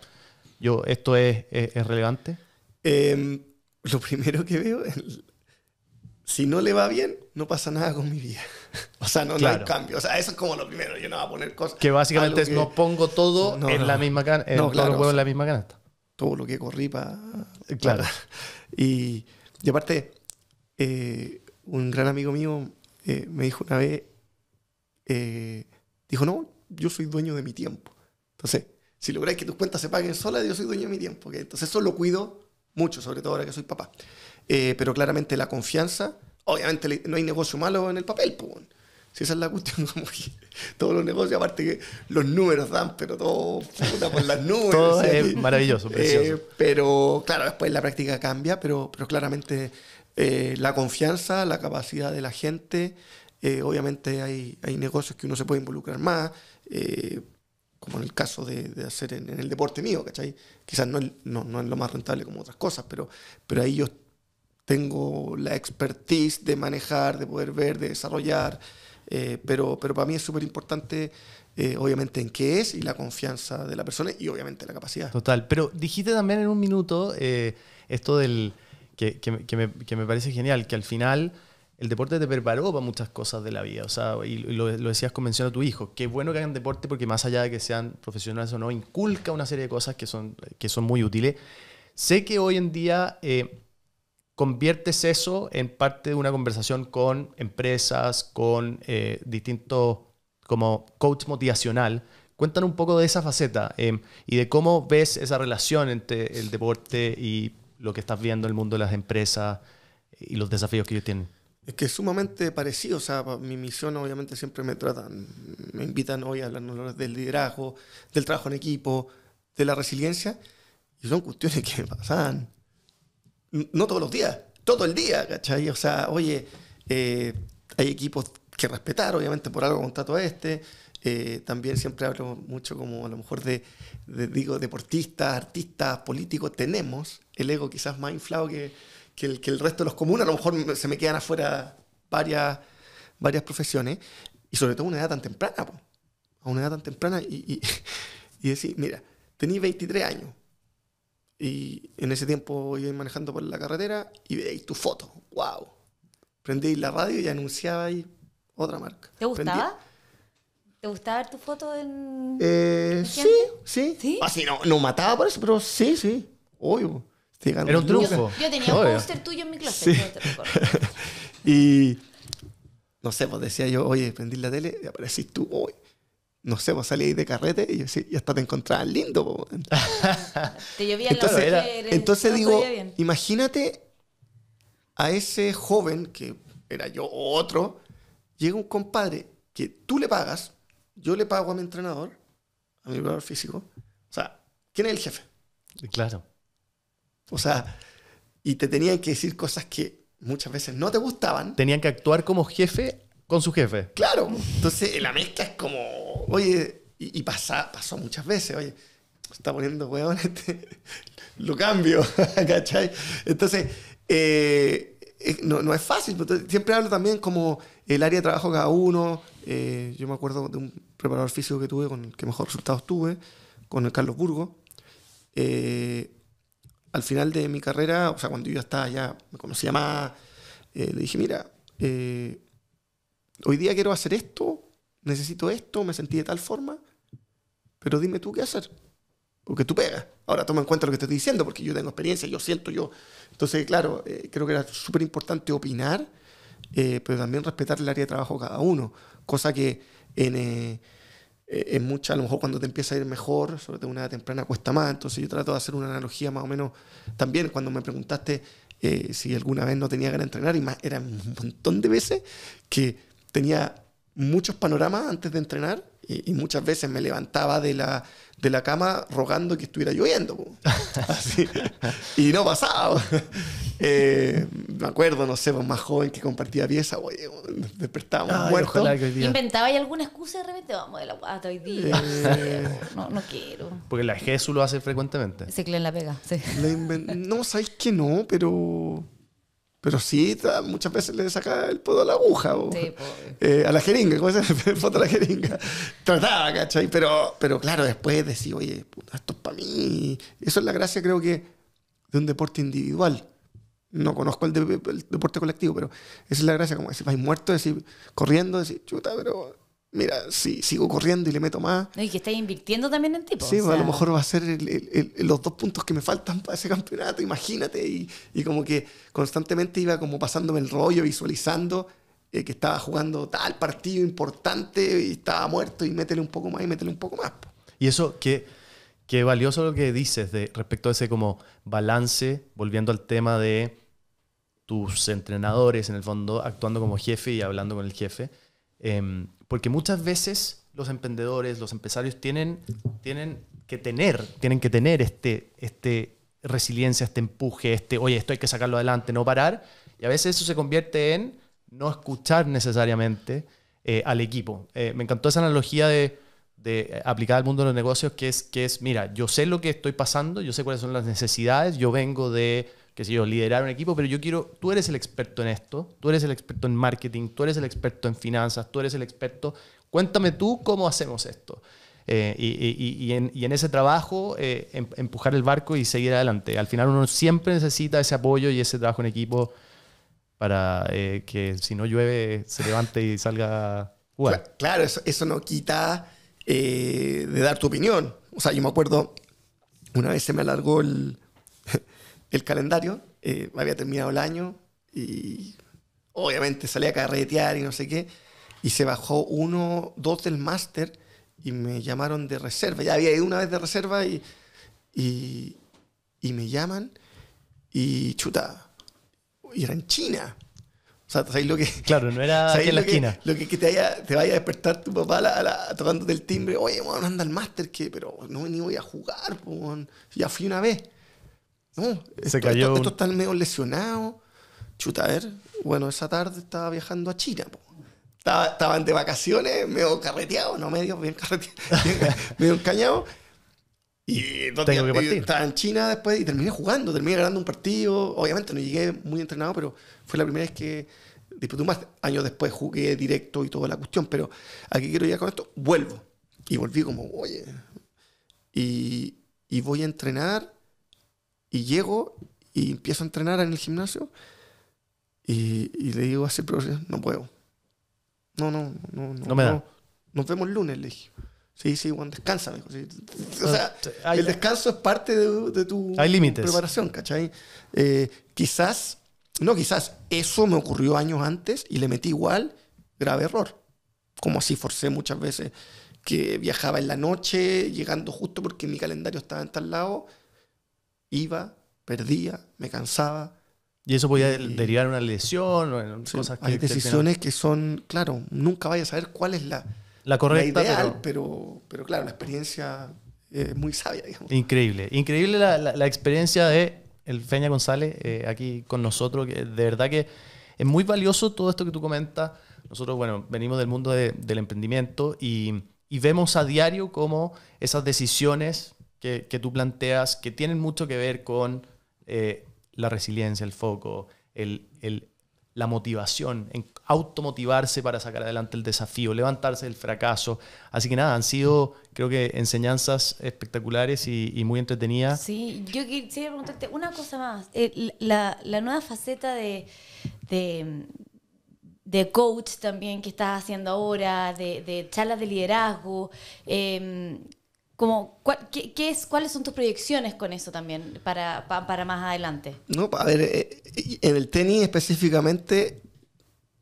Speaker 1: yo, esto es, relevante? Em, lo primero
Speaker 3: que veo es, si no le va bien, no pasa nada con mi vida. O sea, no, hay cambio. O sea, eso es como lo primero. Yo no voy a poner cosas. Que básicamente no pongo todo en la misma canasta. No, claro, en la misma canasta todo lo que corrí para... Eh, claro. y, aparte, eh, un gran amigo mío eh, me dijo una vez, dijo, no, yo soy dueño de mi tiempo. Entonces, si lográis que tus cuentas se paguen solas, yo soy dueño de mi tiempo. Entonces eso lo cuido mucho, sobre todo ahora que soy papá. pero claramente la confianza, obviamente no hay negocio malo en el papel, pues, si esa es la cuestión, como todos los negocios, aparte que los números dan, pero todo puta por las nubes. todo es maravilloso, eh, pero claro, después la práctica cambia, pero, pero claramente eh, la confianza, la capacidad de la gente, eh, obviamente hay, negocios que uno se puede involucrar más, como en el caso de, hacer en, el deporte mío, ¿cachai? Quizás no, no, es lo más rentable como otras cosas, pero, pero ahí yo tengo la expertise de manejar, de poder ver, de desarrollar. Eh, pero, pero para mí es súper importante, eh, obviamente, en qué es y la confianza de la persona y obviamente la capacidad.
Speaker 1: Total, pero dijiste también en un minuto eh, esto del que, que, me, que, me, parece genial, que al final el deporte te preparó para muchas cosas de la vida, o sea, y lo, decías con mención a tu hijo, que es bueno que hagan deporte porque más allá de que sean profesionales o no, inculca una serie de cosas que son, que son muy útiles. Sé que hoy en día conviertes eso en parte de una conversación con empresas, con eh, distintos como coach motivacional. Cuéntanos un poco de esa faceta em, y de cómo ves esa relación entre el deporte y lo que estás viendo en el mundo de las empresas y los desafíos que ellos tienen. Es que es sumamente
Speaker 3: parecido, o sea, mi misión obviamente siempre me tratan, me invitan hoy a hablar del liderazgo, del trabajo en equipo, de la resiliencia, y son cuestiones que pasan no todos los días, todo el día, ¿cachai? O sea, oye, eh, hay equipos que respetar, obviamente por algo contrato este. Eh, también siempre hablo mucho como a lo mejor de, digo, deportistas, artistas, políticos, tenemos el ego quizás más inflado que, el, que el resto de los comunes, a lo mejor se me quedan afuera varias, varias profesiones, y sobre todo una edad tan temprana, a una edad tan temprana y, y decir, mira, tenéis 23 años, y en ese tiempo iba manejando por la carretera y veis tu foto. ¡Wow! Prendí la radio y anunciaba ahí otra marca. ¿Te gustaba?
Speaker 2: ¿Te gustaba ver tu foto en.? Eh, sí,
Speaker 3: sí, Así, ah, no, no mataba por eso, pero sí, sí. Obvio. Era un truco Yo, tenía un póster tuyo en mi clase, No te y. No sé, pues decía yo, oye, prendí la tele y aparecí tú, hoy no sé, vos pues, salías de carrete y, yo, sí, y hasta te encontrabas lindo.
Speaker 2: te llovía entonces, Entonces digo,
Speaker 3: imagínate a ese joven que era yo otro, llega un compadre que tú le pagas, yo le pago a mi entrenador, a mi entrenador físico. O sea, ¿quién es el jefe? Claro. O sea, y te tenían que decir cosas que muchas veces no te gustaban. Tenían que actuar como jefe
Speaker 1: con su jefe.
Speaker 3: Claro, entonces la mezcla es como, oye, y, pasó muchas veces, oye, está poniendo weón, este, lo cambio, ¿cachai? Entonces, eh, no, es fácil, siempre hablo también como el área de trabajo cada uno, eh, yo me acuerdo de un preparador físico que tuve, con el que mejor resultados tuve, con el Carlos Burgo. Eh, al final de mi carrera, o sea, cuando yo ya estaba, ya me conocía más, le dije, mira, hoy día quiero hacer esto, necesito esto, me sentí de tal forma, pero dime tú qué hacer, porque tú pegas. Ahora toma en cuenta lo que te estoy diciendo, porque yo tengo experiencia, yo siento, yo. Entonces, claro, eh, creo que era súper importante opinar, eh, pero también respetar el área de trabajo de cada uno, cosa que en... Eh, eh, en muchas, a lo mejor cuando te empieza a ir mejor, sobre todo una edad temprana, cuesta más. Entonces yo trato de hacer una analogía más o menos también cuando me preguntaste si alguna vez no tenía ganas de entrenar, y más, eran un montón de veces que tenía muchos panoramas antes de entrenar y, muchas veces me levantaba de la, de la cama rogando que estuviera lloviendo. Y no pasaba. Eh, me acuerdo, no sé, pues, más joven que compartía pieza, oye,
Speaker 1: despertábamos muerto.
Speaker 2: ¿Inventaba alguna excusa de repente? Vamos de la guata hoy día. Eh. no, no quiero.
Speaker 1: Porque la Jesús lo hace frecuentemente.
Speaker 2: Se en la pega, sí.
Speaker 3: no, sabéis que no, pero pero sí, muchas veces le saca el podo a la aguja, o, eh, a la jeringa, ¿cómo se Foto a la jeringa. Trataba, ¿cachai? Pero, pero claro, después decía, oye, puta, esto es para mí. Eso es la gracia, creo que, de un deporte individual. No conozco el, el deporte colectivo, pero esa es la gracia, como decir, vais muerto, decir, corriendo, decir, chuta, pero mira, si sigo corriendo y le meto más.
Speaker 2: y que está invirtiendo también en tipo. Sí, pues, a lo mejor
Speaker 3: va a ser los dos puntos que me faltan para ese campeonato, imagínate. Y, como que constantemente iba como pasándome el rollo, visualizando eh, que estaba jugando tal partido importante y estaba muerto y métele un poco más y métele un poco más.
Speaker 1: Y eso que, valioso lo que dices de, respecto a ese como balance, volviendo al tema de tus entrenadores en el fondo actuando como jefe y hablando con el jefe. Em, porque muchas veces los emprendedores, los empresarios tienen, tienen que tener, tienen que tener este, este resiliencia, este empuje, este, oye, esto hay que sacarlo adelante, no parar. Y a veces eso se convierte en no escuchar necesariamente eh, al equipo. Eh, me encantó esa analogía de, de eh, aplicada al mundo de los negocios, que es, que es, mira, yo sé lo que estoy pasando, yo sé cuáles son las necesidades, yo vengo de que sé yo, liderar un equipo, pero yo quiero, tú eres el experto en esto, tú eres el experto en marketing, tú eres el experto en finanzas, tú eres el experto, cuéntame tú cómo hacemos esto. Eh, y, y, en, ese trabajo, eh, em, empujar el barco y seguir adelante. Al final uno siempre necesita ese apoyo y ese trabajo en equipo para eh, que si no llueve se levante y salga
Speaker 3: jugar. Claro, eso, eso, no quita de dar tu opinión. O sea, yo me acuerdo, una vez se me alargó el el calendario, eh, había terminado el año y obviamente salí a carretear y no sé qué, y se bajó uno, dos del máster y me llamaron de reserva, ya había ido una vez de reserva y, y, me llaman y chuta, y era en China. O sea, ¿sabes lo que...? Claro, no era en lo Que, lo que, te, te, vaya a despertar tu papá la, del timbre. Oye, bueno, anda al máster, que Pero no, ni voy a jugar, pues Ya fui una vez. Ah, esto, cayó. están medio lesionados. Chuta, a ver. Bueno, esa tarde estaba viajando a China, estaban de vacaciones, medio carreteado no medio bien carreteado medio encañados.
Speaker 1: Y, estaba
Speaker 3: en China después y terminé jugando, terminé ganando un partido. Obviamente no llegué muy entrenado, pero fue la primera vez que disputé más. Años después jugué directo y toda la cuestión, pero aquí quiero llegar con esto. Vuelvo. Y volví como, oye. Y, y voy a entrenar llego y empiezo a entrenar en el gimnasio y, le digo así, pero no puedo. No, no, no, no. me da. Nos vemos el lunes, le dije. Sí, sí, Juan, descansa, O sea, el descanso es parte de, tu hay preparación, ¿cachai? Eh, quizás, no, quizás eso me ocurrió años antes y le metí igual grave error. Como así forcé muchas veces que viajaba en la noche, llegando justo porque mi calendario estaba en tal lado iba, perdía,
Speaker 1: me cansaba. Y eso podía derivar en una lesión o en cosas que... Hay decisiones que,
Speaker 3: son, claro, nunca vayas a saber cuál es la, la correcta. La ideal, pero... pero, claro, la experiencia es muy sabia, digamos.
Speaker 1: Increíble, increíble la, experiencia de el Feña González eh, aquí con nosotros, que de verdad que es muy valioso todo esto que tú comentas. Nosotros, bueno, venimos del mundo del emprendimiento y, y, vemos a diario cómo esas decisiones que, tú planteas que tienen mucho que ver con eh, la resiliencia, el foco, el, la motivación, en automotivarse para sacar adelante el desafío, levantarse del fracaso. Así que nada, han sido, creo que, enseñanzas espectaculares y, muy entretenidas.
Speaker 2: Sí, yo quisiera preguntarte una cosa más. Eh, la, nueva faceta de, de, coach también que estás haciendo ahora, de, charlas de liderazgo, eh, es, ¿Cuáles son tus proyecciones con eso también para, más adelante?
Speaker 3: No, a ver, eh, en el tenis específicamente,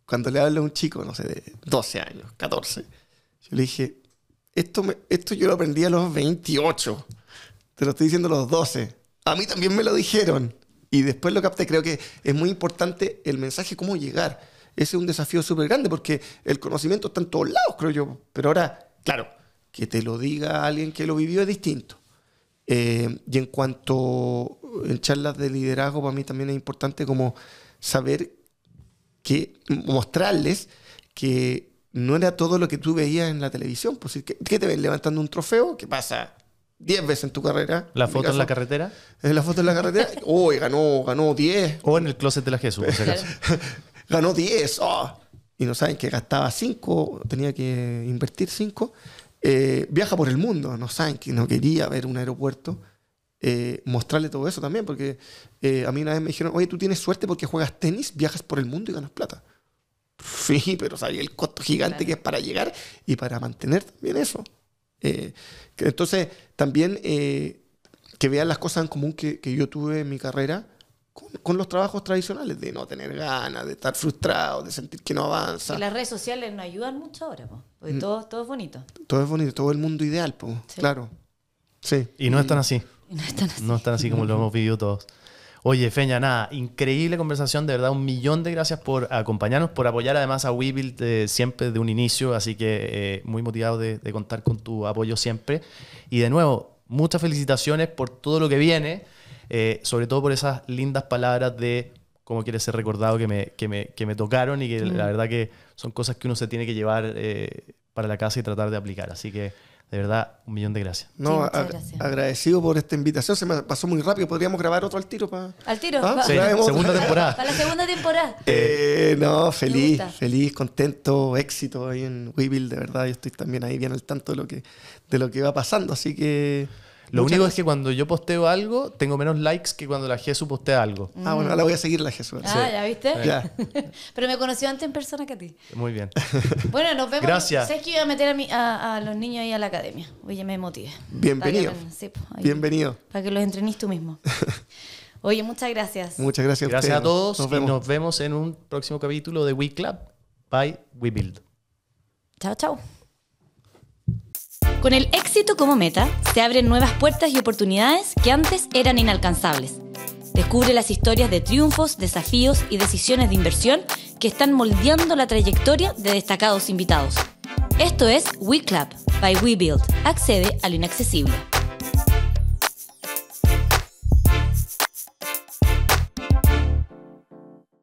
Speaker 3: cuando le hablo a un chico, no sé, de 12 años, 14, yo le dije, esto, esto yo lo aprendí a los 28, te lo estoy diciendo a los 12, a mí también me lo dijeron y después lo capté, creo que es muy importante el mensaje, cómo llegar. Ese es un desafío súper grande porque el conocimiento está en todos lados, creo yo, pero ahora, claro que te lo diga alguien que lo vivió es distinto. Eh, y en cuanto en charlas de liderazgo, para mí también es importante como saber que, mostrarles que no era todo lo que tú veías en la televisión. Pues, ¿qué, ¿Qué te ven? ¿Levantando un trofeo? ¿Qué pasa? 10 veces en tu carrera. ¿La foto en la carretera? En eh, la foto en la carretera. ¡Oh, ganó,
Speaker 1: ganó 10! O en el closet de la Jesús,
Speaker 3: ganó 10. Y no saben que gastaba 5, tenía que invertir 5 eh, viaja por el mundo, no saben que no quería ver un aeropuerto, eh, mostrarle todo eso también, porque eh, a mí una vez me dijeron, oye, tú tienes suerte porque juegas tenis, viajas por el mundo y ganas plata. Sí, pero sabía el costo gigante que es para llegar y para mantener también eso. entonces, también que vean las cosas en común que yo tuve en mi carrera con, los trabajos tradicionales, de no tener ganas, de estar frustrado, de sentir que no avanza. Y
Speaker 2: las redes sociales nos ayudan mucho ahora, po, porque mm. todo, todo es bonito.
Speaker 3: Todo es bonito, todo el mundo ideal, po, claro. Sí. Y no están así. no están así. como lo hemos
Speaker 1: vivido todos. Oye, Feña, nada, increíble conversación, de verdad, un millón de gracias por acompañarnos, por apoyar además a WeBuild eh, siempre de un inicio, así que eh, muy motivado de, contar con tu apoyo siempre. Y de nuevo, muchas felicitaciones por todo lo que viene eh, sobre todo por esas lindas palabras de cómo quiere ser recordado que me, que me, tocaron y que la verdad que son cosas que uno se tiene que llevar eh, para la casa y tratar de aplicar. Así que de verdad, un millón de gracias. No,
Speaker 3: agradecido por esta invitación. Se me pasó muy rápido. Podríamos grabar otro al tiro. para
Speaker 2: Al tiro. ¿Ah? segunda temporada. Para la segunda temporada.
Speaker 3: Eh, no, feliz, feliz, contento, éxito ahí en Weevil. De verdad, yo estoy también ahí bien al tanto de lo que, de lo que va pasando.
Speaker 1: Así que lo único es que cuando yo posteo algo, tengo menos likes que cuando la Jesús postea algo. Ah, bueno, ahora voy a seguir la Jesús. Ah, ¿ya viste?
Speaker 2: Pero me conoció antes en persona que a ti.
Speaker 1: Muy bien. Bueno, nos vemos. Gracias. Sé
Speaker 2: que iba a meter a, los niños ahí a la academia. Oye, me motive. Bienvenido. Pues, Bienvenido. Para que los entrenes tú mismo. Oye, muchas gracias.
Speaker 1: Muchas gracias. Gracias a, todos nos y vemos. nos vemos en un próximo capítulo de We Club by We Build.
Speaker 2: Chao, chao. Con el éxito como meta, se abren nuevas puertas y oportunidades que antes eran inalcanzables. Descubre las historias de triunfos, desafíos y decisiones de inversión que están moldeando la trayectoria de destacados invitados. Esto es WeClub by WeBuild. Accede al inaccesible.